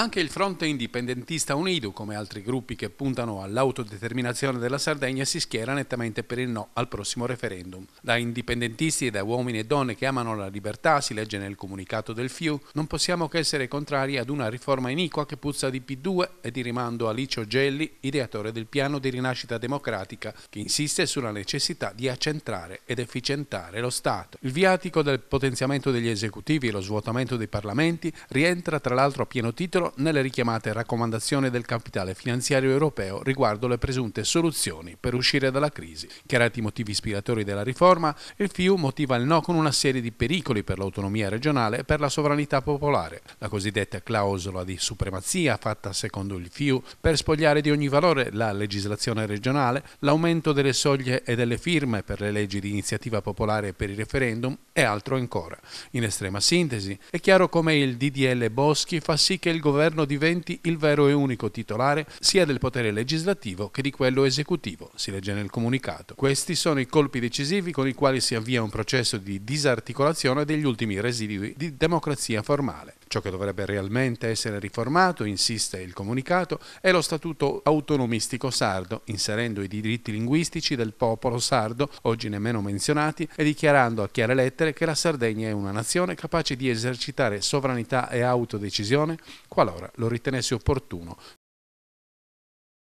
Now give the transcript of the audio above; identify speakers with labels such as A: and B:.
A: Anche il fronte indipendentista unido, come altri gruppi che puntano all'autodeterminazione della Sardegna, si schiera nettamente per il no al prossimo referendum. Da indipendentisti e da uomini e donne che amano la libertà, si legge nel comunicato del FIU, non possiamo che essere contrari ad una riforma iniqua che puzza di P2 e di rimando a Licio Gelli, ideatore del piano di rinascita democratica, che insiste sulla necessità di accentrare ed efficientare lo Stato. Il viatico del potenziamento degli esecutivi e lo svuotamento dei parlamenti rientra tra l'altro a pieno titolo nelle richiamate raccomandazioni del capitale finanziario europeo riguardo le presunte soluzioni per uscire dalla crisi. Chiarati i motivi ispiratori della riforma, il FIU motiva il no con una serie di pericoli per l'autonomia regionale e per la sovranità popolare. La cosiddetta clausola di supremazia fatta secondo il FIU per spogliare di ogni valore la legislazione regionale, l'aumento delle soglie e delle firme per le leggi di iniziativa popolare per il referendum e altro ancora. In estrema sintesi, è chiaro come il DDL Boschi fa sì che il governo governo diventi il vero e unico titolare sia del potere legislativo che di quello esecutivo, si legge nel comunicato. Questi sono i colpi decisivi con i quali si avvia un processo di disarticolazione degli ultimi residui di democrazia formale. Ciò che dovrebbe realmente essere riformato, insiste il comunicato, è lo statuto autonomistico sardo, inserendo i diritti linguistici del popolo sardo, oggi nemmeno menzionati, e dichiarando a chiare lettere che la Sardegna è una nazione capace di esercitare sovranità e autodecisione qualora lo ritenesse opportuno,